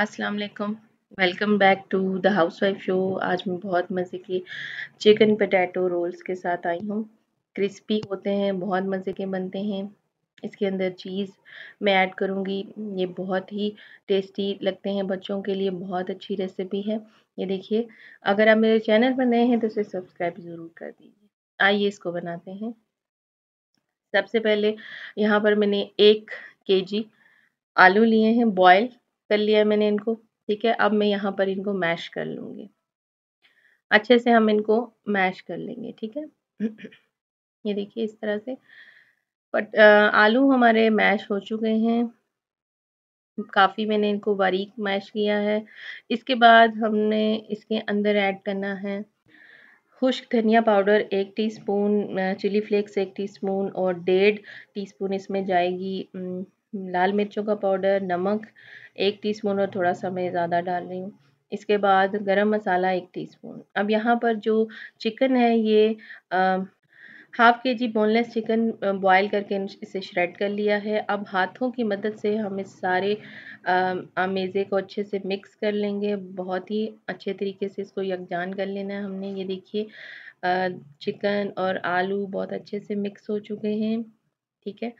अस्सलाम वालेकुम welcome back to the housewife show आज मैं बहुत मज़े के चिकन पटैटो रोल्स के साथ आई हूँ क्रिस्पी होते हैं बहुत मज़े के बनते हैं इसके अंदर चीज़ मैं ऐड करूँगी ये बहुत ही टेस्टी लगते हैं बच्चों के लिए बहुत अच्छी रेसिपी है ये देखिए अगर आप मेरे चैनल पर नए हैं तो इसे सब्सक्राइब ज़रूर कर दीजिए आइए इसको बनाते हैं सबसे पहले यहाँ पर मैंने एक जी आलू लिए हैं बॉयल कर लिया मैंने इनको ठीक है अब मैं यहाँ पर इनको मैश कर लूँगी अच्छे से हम इनको मैश कर लेंगे ठीक है ये देखिए इस तरह से पट आलू हमारे मैश हो चुके हैं काफ़ी मैंने इनको बारीक मैश किया है इसके बाद हमने इसके अंदर ऐड करना है खुश्क धनिया पाउडर एक टीस्पून चिली फ्लेक्स एक टीस्पून और डेढ़ टीस्पून इसमें जाएगी लाल मिर्चों का पाउडर नमक एक टीस्पून और थोड़ा सा मैं ज़्यादा डाल रही हूँ इसके बाद गरम मसाला एक टीस्पून अब यहाँ पर जो चिकन है ये आ, हाफ के जी बोनलेस चिकन बॉईल करके इसे श्रेड कर लिया है अब हाथों की मदद से हम इस सारे आमेज़े को अच्छे से मिक्स कर लेंगे बहुत ही अच्छे तरीके से इसको यकजान कर लेना है हमने ये देखिए चिकन और आलू बहुत अच्छे से मिक्स हो चुके हैं ठीक है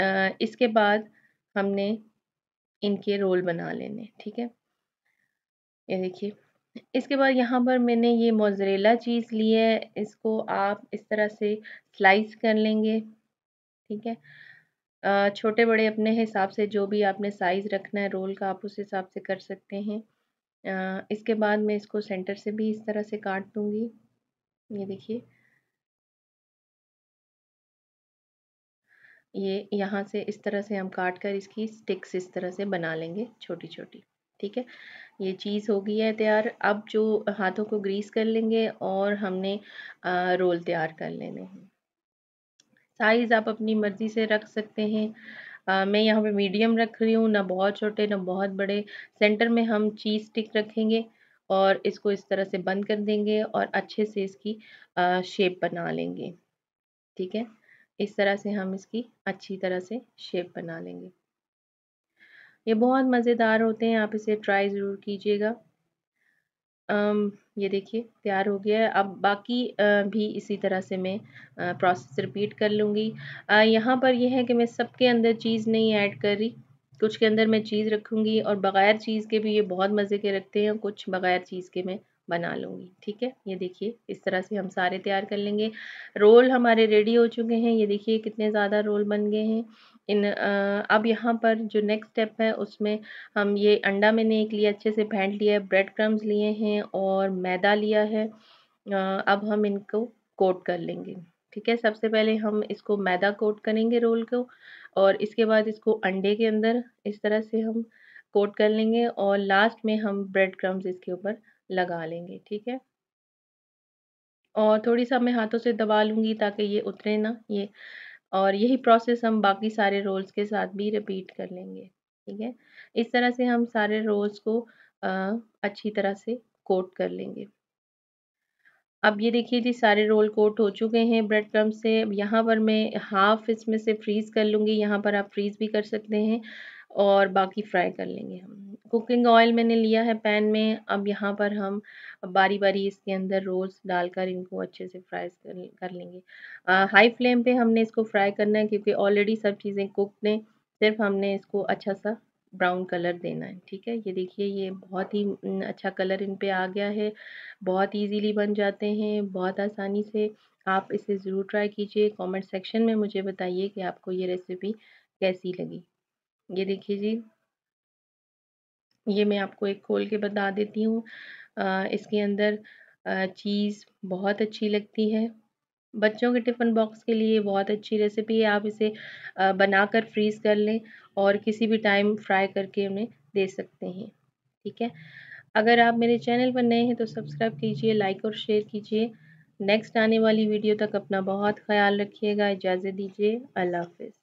इसके बाद हमने इनके रोल बना लेने ठीक है ये देखिए इसके बाद यहाँ पर मैंने ये मोजरेला चीज़ ली है इसको आप इस तरह से स्लाइस कर लेंगे ठीक है छोटे बड़े अपने हिसाब से जो भी आपने साइज़ रखना है रोल का आप उस हिसाब से कर सकते हैं इसके बाद मैं इसको सेंटर से भी इस तरह से काट दूँगी ये देखिए ये यहाँ से इस तरह से हम काट कर इसकी स्टिक्स इस तरह से बना लेंगे छोटी छोटी ठीक है ये चीज़ हो गई है तैयार अब जो हाथों को ग्रीस कर लेंगे और हमने आ, रोल तैयार कर लेने हैं साइज़ आप अपनी मर्ज़ी से रख सकते हैं आ, मैं यहाँ पे मीडियम रख रही हूँ ना बहुत छोटे ना बहुत बड़े सेंटर में हम चीज़ स्टिक रखेंगे और इसको इस तरह से बंद कर देंगे और अच्छे से इसकी आ, शेप बना लेंगे ठीक है इस तरह से हम इसकी अच्छी तरह से शेप बना लेंगे ये बहुत मज़ेदार होते हैं आप इसे ट्राई ज़रूर कीजिएगा ये देखिए तैयार हो गया है अब बाकी भी इसी तरह से मैं प्रोसेस रिपीट कर लूँगी यहाँ पर यह है कि मैं सबके अंदर चीज़ नहीं ऐड कर रही कुछ के अंदर मैं चीज़ रखूँगी और बग़ैर चीज़ के भी ये बहुत मज़े के रखते हैं कुछ बग़ैर चीज़ के मैं बना लूँगी ठीक है ये देखिए इस तरह से हम सारे तैयार कर लेंगे रोल हमारे रेडी हो चुके हैं ये देखिए कितने ज़्यादा रोल बन गए हैं इन अब यहाँ पर जो नेक्स्ट स्टेप है उसमें हम ये अंडा मैंने एक लिए अच्छे से फेंट लिया है ब्रेड क्रम्स लिए हैं और मैदा लिया है अब हम इनको कोट कर लेंगे ठीक है सबसे पहले हम इसको मैदा कोट करेंगे रोल को और इसके बाद इसको अंडे के अंदर इस तरह से हम कोट कर लेंगे और लास्ट में हम ब्रेड क्रम्स इसके ऊपर लगा लेंगे ठीक है और थोड़ी सा मैं हाथों से दबा लूँगी ताकि ये उतरे ना ये और यही प्रोसेस हम बाकी सारे रोल्स के साथ भी रिपीट कर लेंगे ठीक है इस तरह से हम सारे रोल्स को आ, अच्छी तरह से कोट कर लेंगे अब ये देखिए जी सारे रोल कोट हो चुके हैं ब्रेड क्रम से यहाँ पर मैं हाफ इसमें से फ्रीज़ कर लूँगी यहाँ पर आप फ्रीज़ भी कर सकते हैं और बाकी फ्राई कर लेंगे हम कुकिंग ऑयल मैंने लिया है पैन में अब यहाँ पर हम बारी बारी इसके अंदर रोल्स डालकर इनको अच्छे से फ्राई कर, लेंगे आ, हाई फ्लेम पे हमने इसको फ्राई करना है क्योंकि ऑलरेडी सब चीज़ें कुक ने सिर्फ हमने इसको अच्छा सा ब्राउन कलर देना है ठीक है ये देखिए ये बहुत ही अच्छा कलर इन पर आ गया है बहुत इजीली बन जाते हैं बहुत आसानी से आप इसे ज़रूर ट्राई कीजिए कमेंट सेक्शन में मुझे बताइए कि आपको ये रेसिपी कैसी लगी ये देखिए जी ये मैं आपको एक खोल के बता देती हूँ इसके अंदर चीज़ बहुत अच्छी लगती है बच्चों के टिफ़िन बॉक्स के लिए बहुत अच्छी रेसिपी है आप इसे बनाकर फ्रीज़ कर लें और किसी भी टाइम फ्राई करके उन्हें दे सकते हैं ठीक है अगर आप मेरे चैनल पर नए हैं तो सब्सक्राइब कीजिए लाइक और शेयर कीजिए नेक्स्ट आने वाली वीडियो तक अपना बहुत ख्याल रखिएगा इजाज़त दीजिए अल्लाह हाफिज़